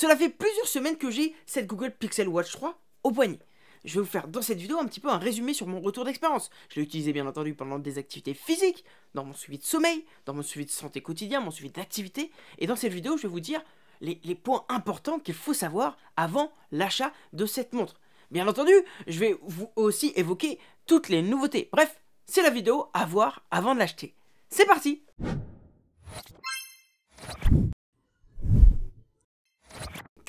Cela fait plusieurs semaines que j'ai cette Google Pixel Watch 3 au poignet. Je vais vous faire dans cette vidéo un petit peu un résumé sur mon retour d'expérience. Je l'ai utilisé bien entendu pendant des activités physiques, dans mon suivi de sommeil, dans mon suivi de santé quotidien, mon suivi d'activité. Et dans cette vidéo, je vais vous dire les, les points importants qu'il faut savoir avant l'achat de cette montre. Bien entendu, je vais vous aussi évoquer toutes les nouveautés. Bref, c'est la vidéo à voir avant de l'acheter. C'est parti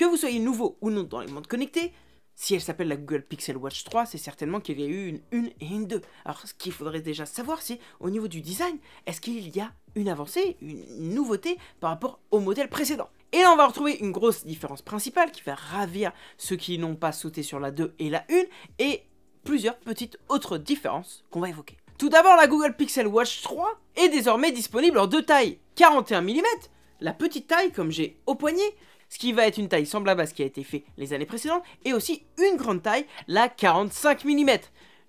vous soyez nouveau ou non dans les mondes connectés, si elle s'appelle la Google Pixel Watch 3, c'est certainement qu'il y a eu une 1 et une 2. Alors ce qu'il faudrait déjà savoir, c'est au niveau du design, est-ce qu'il y a une avancée, une nouveauté par rapport au modèle précédent et là, on va retrouver une grosse différence principale qui va ravir ceux qui n'ont pas sauté sur la 2 et la 1, et plusieurs petites autres différences qu'on va évoquer. Tout d'abord, la Google Pixel Watch 3 est désormais disponible en deux tailles, 41 mm, la petite taille comme j'ai au poignet, ce qui va être une taille semblable à ce qui a été fait les années précédentes, et aussi une grande taille, la 45 mm.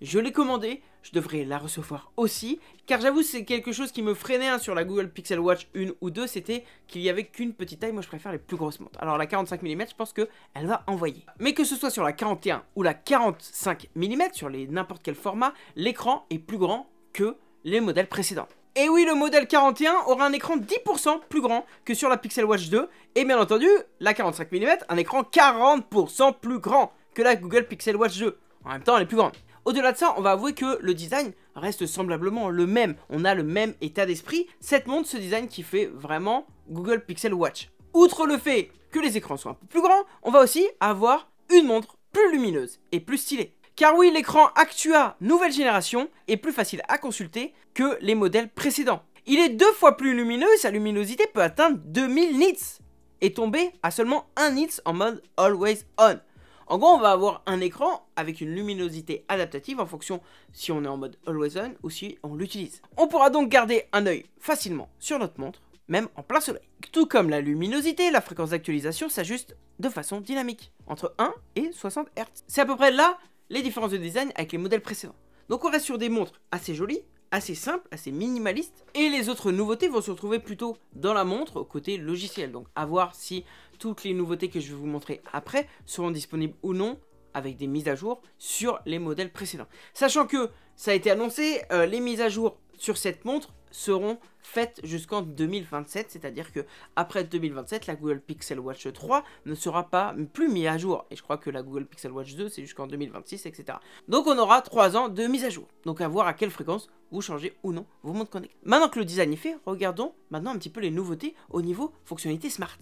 Je l'ai commandée, je devrais la recevoir aussi, car j'avoue c'est quelque chose qui me freinait hein, sur la Google Pixel Watch 1 ou 2, c'était qu'il n'y avait qu'une petite taille, moi je préfère les plus grosses montres. Alors la 45 mm, je pense qu'elle va envoyer. Mais que ce soit sur la 41 ou la 45 mm, sur n'importe quel format, l'écran est plus grand que les modèles précédents. Et oui, le modèle 41 aura un écran 10% plus grand que sur la Pixel Watch 2. Et bien entendu, la 45 mm, un écran 40% plus grand que la Google Pixel Watch 2. En même temps, elle est plus grande. Au-delà de ça, on va avouer que le design reste semblablement le même. On a le même état d'esprit. Cette montre, ce design qui fait vraiment Google Pixel Watch. Outre le fait que les écrans soient un peu plus grands, on va aussi avoir une montre plus lumineuse et plus stylée. Car oui, l'écran Actua nouvelle génération est plus facile à consulter que les modèles précédents. Il est deux fois plus lumineux et sa luminosité peut atteindre 2000 nits et tomber à seulement 1 nits en mode Always On. En gros, on va avoir un écran avec une luminosité adaptative en fonction si on est en mode always on ou si on l'utilise. On pourra donc garder un œil facilement sur notre montre, même en plein soleil. Tout comme la luminosité, la fréquence d'actualisation s'ajuste de façon dynamique, entre 1 et 60 Hz. C'est à peu près là les différences de design avec les modèles précédents. Donc on reste sur des montres assez jolies, assez simples, assez minimalistes, et les autres nouveautés vont se retrouver plutôt dans la montre côté logiciel. Donc à voir si toutes les nouveautés que je vais vous montrer après seront disponibles ou non avec des mises à jour sur les modèles précédents. Sachant que ça a été annoncé, euh, les mises à jour sur cette montre seront faites jusqu'en 2027, c'est-à-dire que après 2027, la Google Pixel Watch 3 ne sera pas plus mise à jour. Et je crois que la Google Pixel Watch 2, c'est jusqu'en 2026, etc. Donc on aura 3 ans de mise à jour. Donc à voir à quelle fréquence vous changez ou non vos montres connectées. Maintenant que le design est fait, regardons maintenant un petit peu les nouveautés au niveau fonctionnalité smart.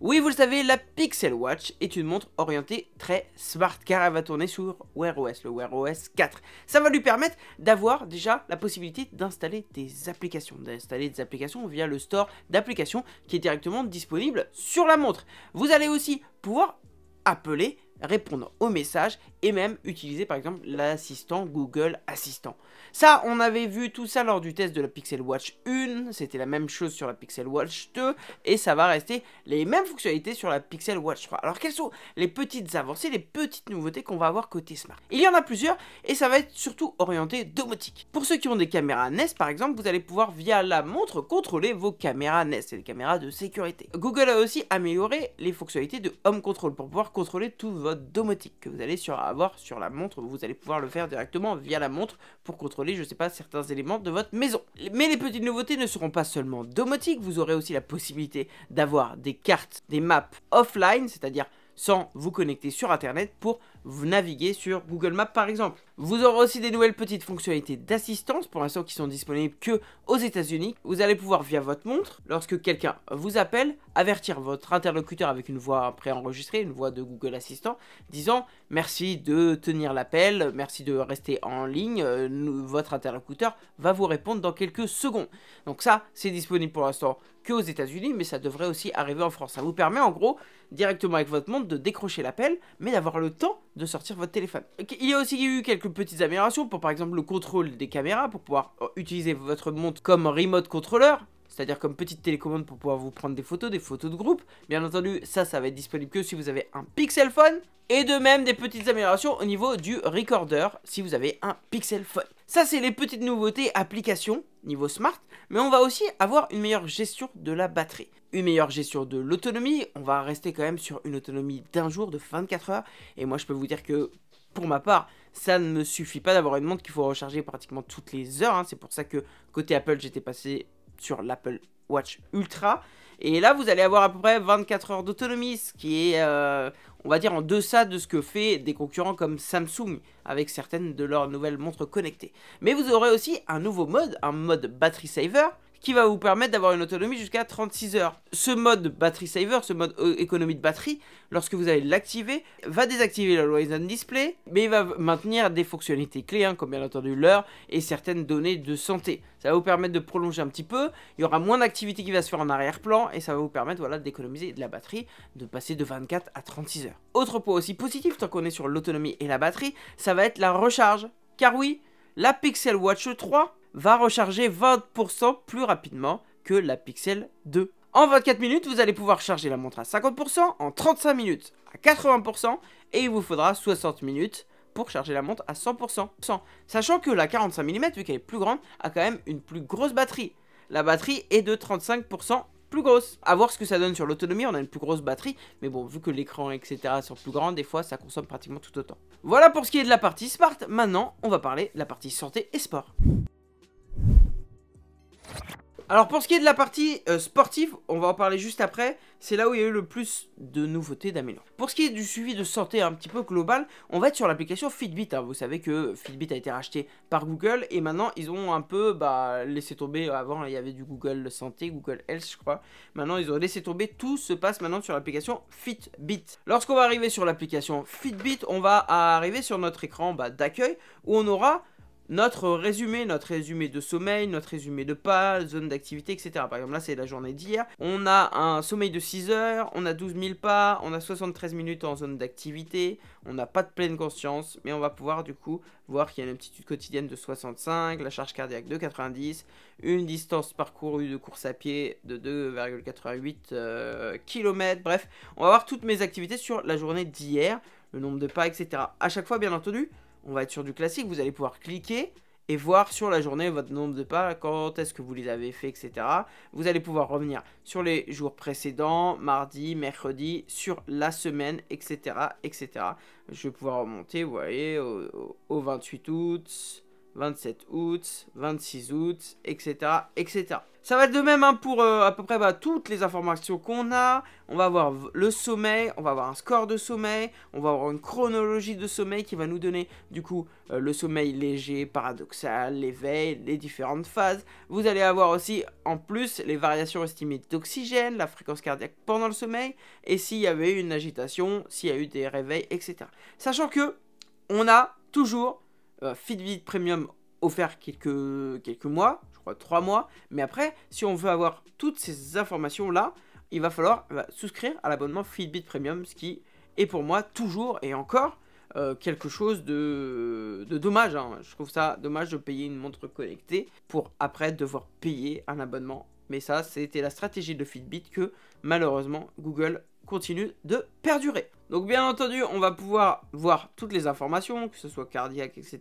Oui, vous le savez, la Pixel Watch est une montre orientée très smart car elle va tourner sur Wear OS, le Wear OS 4. Ça va lui permettre d'avoir déjà la possibilité d'installer des applications, d'installer des applications via le store d'applications qui est directement disponible sur la montre. Vous allez aussi pouvoir appeler répondre aux messages et même utiliser par exemple l'assistant Google Assistant. Ça, on avait vu tout ça lors du test de la Pixel Watch 1, c'était la même chose sur la Pixel Watch 2 et ça va rester les mêmes fonctionnalités sur la Pixel Watch 3. Alors quelles sont les petites avancées, les petites nouveautés qu'on va avoir côté smart Il y en a plusieurs et ça va être surtout orienté domotique. Pour ceux qui ont des caméras Nest par exemple, vous allez pouvoir via la montre contrôler vos caméras Nest, c'est des caméras de sécurité. Google a aussi amélioré les fonctionnalités de Home Control pour pouvoir contrôler tout votre domotique que vous allez sur, avoir sur la montre. Vous allez pouvoir le faire directement via la montre pour contrôler, je sais pas, certains éléments de votre maison. Mais les petites nouveautés ne seront pas seulement domotiques, vous aurez aussi la possibilité d'avoir des cartes, des maps offline, c'est-à-dire sans vous connecter sur Internet pour vous naviguez sur Google Maps par exemple. Vous aurez aussi des nouvelles petites fonctionnalités d'assistance pour l'instant qui sont disponibles que aux États-Unis. Vous allez pouvoir via votre montre, lorsque quelqu'un vous appelle, avertir votre interlocuteur avec une voix préenregistrée, une voix de Google Assistant, disant merci de tenir l'appel, merci de rester en ligne, euh, votre interlocuteur va vous répondre dans quelques secondes. Donc ça, c'est disponible pour l'instant que aux États-Unis, mais ça devrait aussi arriver en France. Ça vous permet en gros directement avec votre montre de décrocher l'appel, mais d'avoir le temps de sortir votre téléphone. Il y a aussi eu quelques petites améliorations pour par exemple le contrôle des caméras pour pouvoir euh, utiliser votre montre comme remote contrôleur c'est-à-dire comme petite télécommande pour pouvoir vous prendre des photos, des photos de groupe. Bien entendu, ça, ça va être disponible que si vous avez un pixel phone. Et de même, des petites améliorations au niveau du recorder, si vous avez un pixel phone. Ça, c'est les petites nouveautés applications niveau smart, mais on va aussi avoir une meilleure gestion de la batterie. Une meilleure gestion de l'autonomie, on va rester quand même sur une autonomie d'un jour de 24 heures. Et moi, je peux vous dire que, pour ma part, ça ne me suffit pas d'avoir une montre qu'il faut recharger pratiquement toutes les heures. Hein. C'est pour ça que côté Apple, j'étais passé sur l'Apple Watch Ultra. Et là, vous allez avoir à peu près 24 heures d'autonomie, ce qui est, euh, on va dire, en deçà de ce que fait des concurrents comme Samsung avec certaines de leurs nouvelles montres connectées. Mais vous aurez aussi un nouveau mode, un mode battery saver, qui va vous permettre d'avoir une autonomie jusqu'à 36 heures. Ce mode batterie saver, ce mode euh, économie de batterie, lorsque vous allez l'activer, va désactiver le Horizon Display, mais il va maintenir des fonctionnalités clés, hein, comme bien entendu l'heure et certaines données de santé. Ça va vous permettre de prolonger un petit peu, il y aura moins d'activité qui va se faire en arrière-plan, et ça va vous permettre voilà, d'économiser de la batterie, de passer de 24 à 36 heures. Autre point aussi positif, tant qu'on est sur l'autonomie et la batterie, ça va être la recharge. Car oui, la Pixel Watch 3 va recharger 20% plus rapidement que la Pixel 2. En 24 minutes, vous allez pouvoir charger la montre à 50%, en 35 minutes à 80% et il vous faudra 60 minutes pour charger la montre à 100%. Sachant que la 45 mm, vu qu'elle est plus grande, a quand même une plus grosse batterie. La batterie est de 35% plus grosse. A voir ce que ça donne sur l'autonomie, on a une plus grosse batterie, mais bon, vu que l'écran, etc. sont plus grands, des fois ça consomme pratiquement tout autant. Voilà pour ce qui est de la partie smart, maintenant on va parler de la partie santé et sport. Alors pour ce qui est de la partie euh, sportive, on va en parler juste après, c'est là où il y a eu le plus de nouveautés d'amélioration. Pour ce qui est du suivi de santé un petit peu global, on va être sur l'application Fitbit. Hein. Vous savez que Fitbit a été racheté par Google et maintenant ils ont un peu bah, laissé tomber, avant il y avait du Google Santé, Google Health je crois, maintenant ils ont laissé tomber, tout se passe maintenant sur l'application Fitbit. Lorsqu'on va arriver sur l'application Fitbit, on va arriver sur notre écran bah, d'accueil où on aura notre résumé, notre résumé de sommeil, notre résumé de pas, zone d'activité, etc. Par exemple, là, c'est la journée d'hier. On a un sommeil de 6 heures, on a 12 000 pas, on a 73 minutes en zone d'activité, on n'a pas de pleine conscience, mais on va pouvoir du coup voir qu'il y a une amplitude quotidienne de 65, la charge cardiaque de 90, une distance parcourue de course à pied de 2,88 euh, km. Bref, on va voir toutes mes activités sur la journée d'hier, le nombre de pas, etc. À chaque fois, bien entendu, on va être sur du classique, vous allez pouvoir cliquer et voir sur la journée votre nombre de pas, quand est-ce que vous les avez fait, etc. Vous allez pouvoir revenir sur les jours précédents, mardi, mercredi, sur la semaine, etc. etc. Je vais pouvoir remonter, vous voyez, au 28 août, 27 août, 26 août, etc. etc. Ça va être de même hein, pour euh, à peu près bah, toutes les informations qu'on a. On va avoir le sommeil, on va avoir un score de sommeil, on va avoir une chronologie de sommeil qui va nous donner du coup euh, le sommeil léger, paradoxal, l'éveil, les différentes phases. Vous allez avoir aussi en plus les variations estimées d'oxygène, la fréquence cardiaque pendant le sommeil, et s'il y avait eu une agitation, s'il y a eu des réveils, etc. Sachant que on a toujours euh, Fitbit Premium offert quelques, quelques mois, je crois trois mois. Mais après, si on veut avoir toutes ces informations-là, il va falloir euh, souscrire à l'abonnement Fitbit Premium, ce qui est pour moi toujours et encore euh, quelque chose de, dommage. Hein. Je trouve ça dommage de payer une montre connectée pour après devoir payer un abonnement. Mais ça, c'était la stratégie de Fitbit que malheureusement Google continue de perdurer. Donc bien entendu, on va pouvoir voir toutes les informations, que ce soit cardiaque, etc.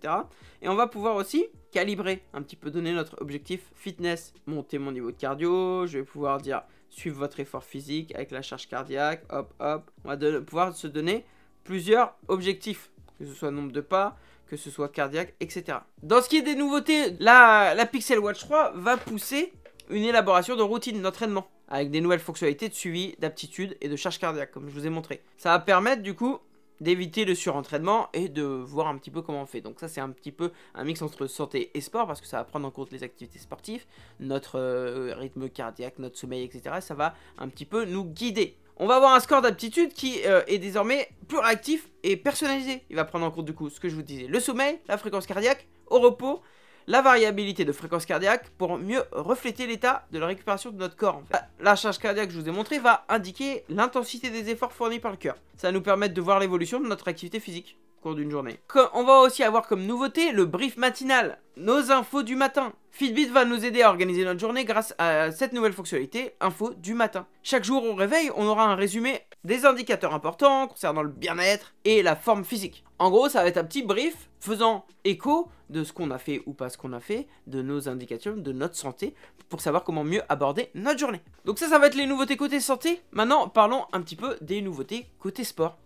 Et on va pouvoir aussi calibrer un petit peu, donner notre objectif fitness, monter mon niveau de cardio, je vais pouvoir dire suivre votre effort physique avec la charge cardiaque, hop, hop. On va pouvoir se donner plusieurs objectifs, que ce soit nombre de pas, que ce soit cardiaque, etc. Dans ce qui est des nouveautés, la, la Pixel Watch 3 va pousser une élaboration de routine d'entraînement avec des nouvelles fonctionnalités de suivi, d'aptitude et de charge cardiaque, comme je vous ai montré. Ça va permettre du coup d'éviter le surentraînement et de voir un petit peu comment on fait. Donc ça c'est un petit peu un mix entre santé et sport parce que ça va prendre en compte les activités sportives, notre euh, rythme cardiaque, notre sommeil, etc. Ça va un petit peu nous guider. On va avoir un score d'aptitude qui euh, est désormais plus réactif et personnalisé. Il va prendre en compte du coup ce que je vous disais, le sommeil, la fréquence cardiaque, au repos, la variabilité de fréquence cardiaque pour mieux refléter l'état de la récupération de notre corps. La charge cardiaque que je vous ai montrée va indiquer l'intensité des efforts fournis par le cœur. Ça va nous permettre de voir l'évolution de notre activité physique d'une journée. On va aussi avoir comme nouveauté le brief matinal, nos infos du matin. Fitbit va nous aider à organiser notre journée grâce à cette nouvelle fonctionnalité, info du matin. Chaque jour au réveil, on aura un résumé des indicateurs importants concernant le bien-être et la forme physique. En gros, ça va être un petit brief faisant écho de ce qu'on a fait ou pas ce qu'on a fait, de nos indications, de notre santé, pour savoir comment mieux aborder notre journée. Donc ça, ça va être les nouveautés côté santé. Maintenant, parlons un petit peu des nouveautés côté sport.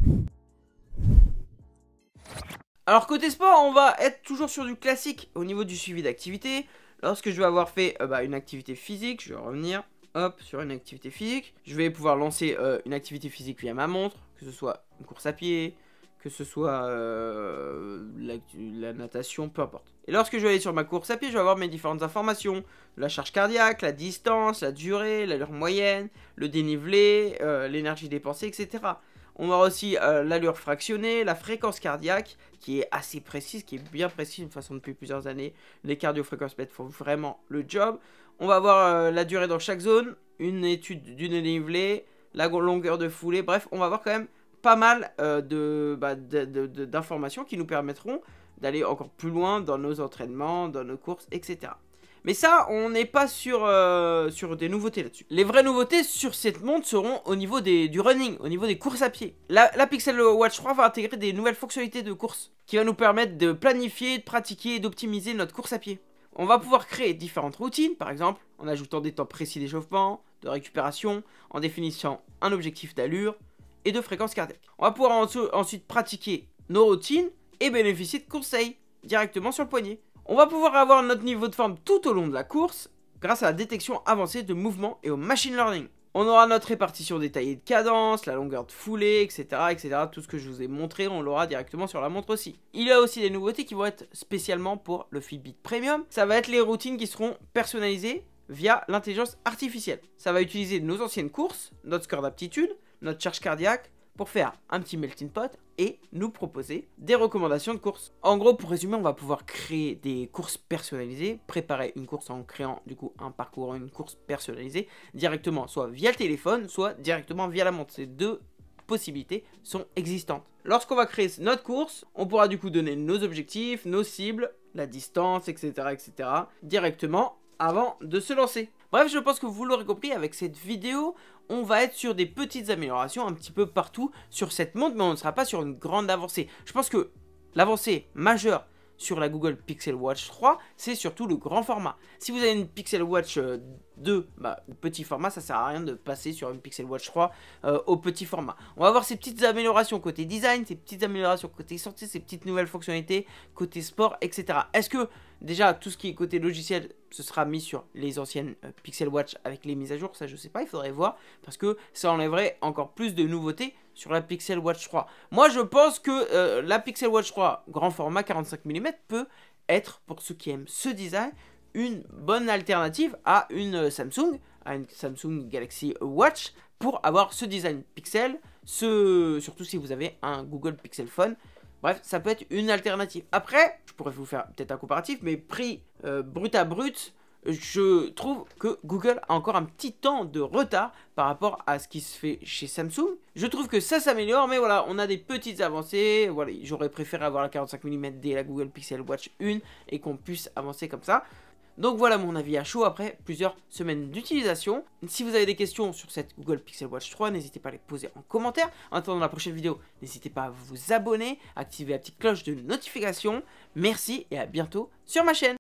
Alors côté sport, on va être toujours sur du classique au niveau du suivi d'activité. Lorsque je vais avoir fait euh, bah, une activité physique, je vais revenir hop, sur une activité physique. Je vais pouvoir lancer euh, une activité physique via ma montre, que ce soit une course à pied, que ce soit euh, la, natation, peu importe. Et lorsque je vais aller sur ma course à pied, je vais avoir mes différentes informations. La charge cardiaque, la distance, la durée, l'allure moyenne, le dénivelé, l'énergie dépensée, etc. On voir aussi euh, l'allure fractionnée, la fréquence cardiaque, qui est assez précise, qui est bien précise, de toute façon depuis plusieurs années, les cardiofréquences bêtes font vraiment le job. On va voir euh, la durée dans chaque zone, une étude d'une dénivelée, la longueur de foulée, bref, on va voir quand même pas mal euh, bah, d'informations qui nous permettront d'aller encore plus loin dans nos entraînements, dans nos courses, etc. Mais ça, on n'est pas euh, sur, des nouveautés là-dessus. Les vraies nouveautés sur cette montre seront au niveau du running, au niveau des courses à pied. La, Pixel Watch 3 va intégrer des nouvelles fonctionnalités de course qui va nous permettre de planifier, de pratiquer et d'optimiser notre course à pied. On va pouvoir créer différentes routines, par exemple, en ajoutant des temps précis d'échauffement, de récupération, en définissant un objectif d'allure et de fréquence cardiaque. On va pouvoir ensuite pratiquer nos routines et bénéficier de conseils directement sur le poignet. On va pouvoir avoir notre niveau de forme tout au long de la course grâce à la détection avancée de mouvements et au machine learning. On aura notre répartition détaillée de cadence, la longueur de foulée, etc., etc. Tout ce que je vous ai montré, on l'aura directement sur la montre aussi. Il y a aussi des nouveautés qui vont être spécialement pour le Fitbit Premium. Ça va être les routines qui seront personnalisées via l'intelligence artificielle. Ça va utiliser nos anciennes courses, notre score d'aptitude, notre charge cardiaque, pour faire un petit melting pot, et nous proposer des recommandations de courses. En gros, pour résumer, on va pouvoir créer des courses personnalisées, préparer une course en créant du coup un parcours, une course personnalisée directement, soit via le téléphone, soit directement via la montre. Ces deux possibilités sont existantes. Lorsqu'on va créer notre course, on pourra du coup donner nos objectifs, nos cibles, la distance, etc., etc., directement avant de se lancer. Bref, je pense que vous l'aurez compris, avec cette vidéo, on va être sur des petites améliorations un petit peu partout sur cette montre, mais on ne sera pas sur une grande avancée. Je pense que l'avancée majeure sur la Google Pixel Watch 3, c'est surtout le grand format. Si vous avez une Pixel Watch 2, euh, bah, petit format, ça sert à rien de passer sur une Pixel Watch 3 euh, au petit format. On va voir ces petites améliorations côté design, ces petites améliorations côté sortie, ces petites nouvelles fonctionnalités côté sport, etc. Est-ce que Déjà, tout ce qui est côté logiciel, ce sera mis sur les anciennes euh, Pixel Watch avec les mises à jour. Ça, je sais pas, il faudrait voir. Parce que ça enlèverait encore plus de nouveautés sur la Pixel Watch 3. Moi, je pense que euh, la Pixel Watch 3, grand format 45 mm, peut être, pour ceux qui aiment ce design, une bonne alternative à une euh, Samsung, à une Samsung Galaxy Watch, pour avoir ce design Pixel. Surtout si vous avez un Google Pixel Phone Bref, ça peut être une alternative. Après, je pourrais vous faire peut-être un comparatif, mais prix euh, brut à brut, je trouve que Google a encore un petit temps de retard par rapport à ce qui se fait chez Samsung. Je trouve que ça s'améliore, mais voilà, on a des petites avancées. Voilà, j'aurais préféré avoir la 45 mm dès la Google Pixel Watch 1 et qu'on puisse avancer comme ça. Donc voilà mon avis à chaud après plusieurs semaines d'utilisation. Si vous avez des questions sur cette Google Pixel Watch 3, n'hésitez pas à les poser en commentaire. En attendant la prochaine vidéo, n'hésitez pas à vous abonner, activer la petite cloche de notification. Merci et à bientôt sur ma chaîne.